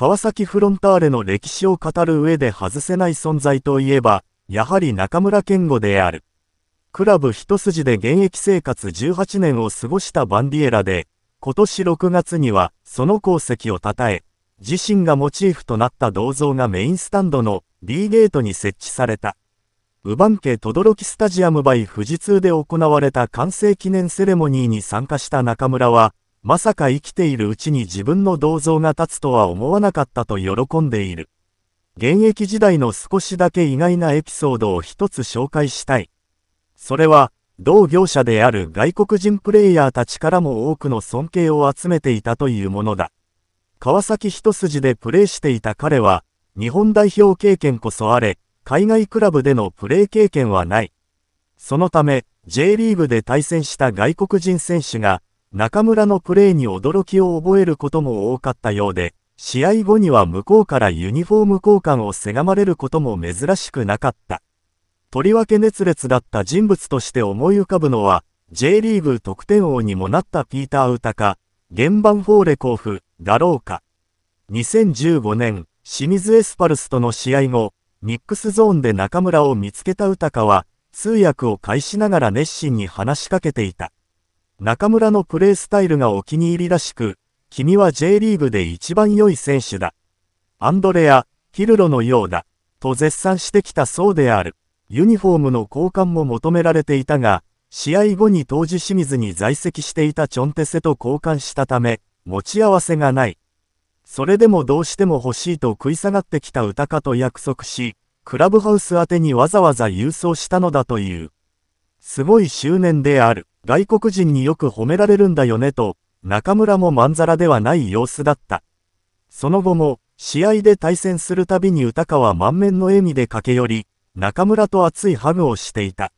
川崎フロンターレの歴史を語る上で外せない存在といえば、やはり中村健吾である。クラブ一筋で現役生活18年を過ごしたバンディエラで、今年6月にはその功績を称え、自身がモチーフとなった銅像がメインスタンドの D ゲートに設置された。ウバンケ力スタジアムバイ富士通で行われた完成記念セレモニーに参加した中村は、まさか生きているうちに自分の銅像が立つとは思わなかったと喜んでいる。現役時代の少しだけ意外なエピソードを一つ紹介したい。それは、同業者である外国人プレイヤーたちからも多くの尊敬を集めていたというものだ。川崎一筋でプレーしていた彼は、日本代表経験こそあれ、海外クラブでのプレー経験はない。そのため、J リーグで対戦した外国人選手が、中村のプレーに驚きを覚えることも多かったようで、試合後には向こうからユニフォーム交換をせがまれることも珍しくなかった。とりわけ熱烈だった人物として思い浮かぶのは、J リーグ得点王にもなったピーター・ウタカ、現場フォーレ甲府、だろうか。2015年、清水エスパルスとの試合後、ミックスゾーンで中村を見つけたウタカは、通訳を介しながら熱心に話しかけていた。中村のプレースタイルがお気に入りらしく、君は J リーグで一番良い選手だ。アンドレア、ヒルロのようだ、と絶賛してきたそうである。ユニフォームの交換も求められていたが、試合後に当時清水に在籍していたチョンテセと交換したため、持ち合わせがない。それでもどうしても欲しいと食い下がってきた歌かと約束し、クラブハウス宛てにわざわざ郵送したのだという。すごい執念である。外国人によく褒められるんだよねと、中村もまんざらではない様子だった。その後も、試合で対戦するたびに歌川満面の笑みで駆け寄り、中村と熱いハグをしていた。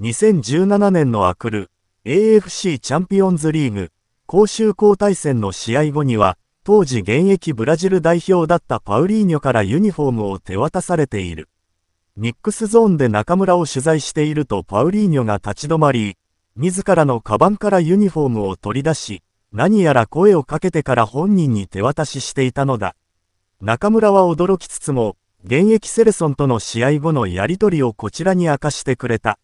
2017年のアクル、AFC チャンピオンズリーグ、公衆交代戦の試合後には、当時現役ブラジル代表だったパウリーニョからユニフォームを手渡されている。ミックスゾーンで中村を取材しているとパウリーニョが立ち止まり、自らのカバンからユニフォームを取り出し、何やら声をかけてから本人に手渡ししていたのだ。中村は驚きつつも、現役セレソンとの試合後のやりとりをこちらに明かしてくれた。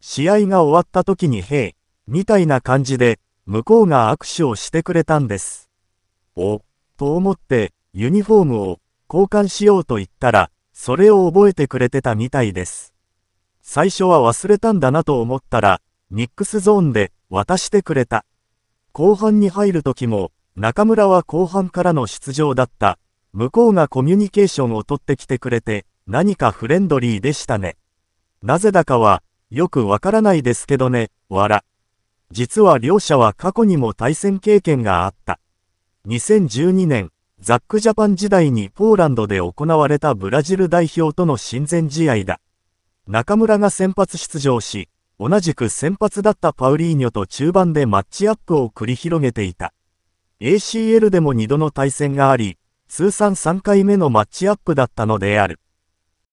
試合が終わった時にへえ、みたいな感じで、向こうが握手をしてくれたんです。お、と思って、ユニフォームを交換しようと言ったら、それを覚えてくれてたみたいです。最初は忘れたんだなと思ったら、ニックスゾーンで渡してくれた。後半に入る時も、中村は後半からの出場だった。向こうがコミュニケーションを取ってきてくれて、何かフレンドリーでしたね。なぜだかは、よくわからないですけどね、わら。実は両者は過去にも対戦経験があった。2012年、ザックジャパン時代にポーランドで行われたブラジル代表との親善試合だ。中村が先発出場し、同じく先発だったパウリーニョと中盤でマッチアップを繰り広げていた。ACL でも2度の対戦があり、通算3回目のマッチアップだったのである。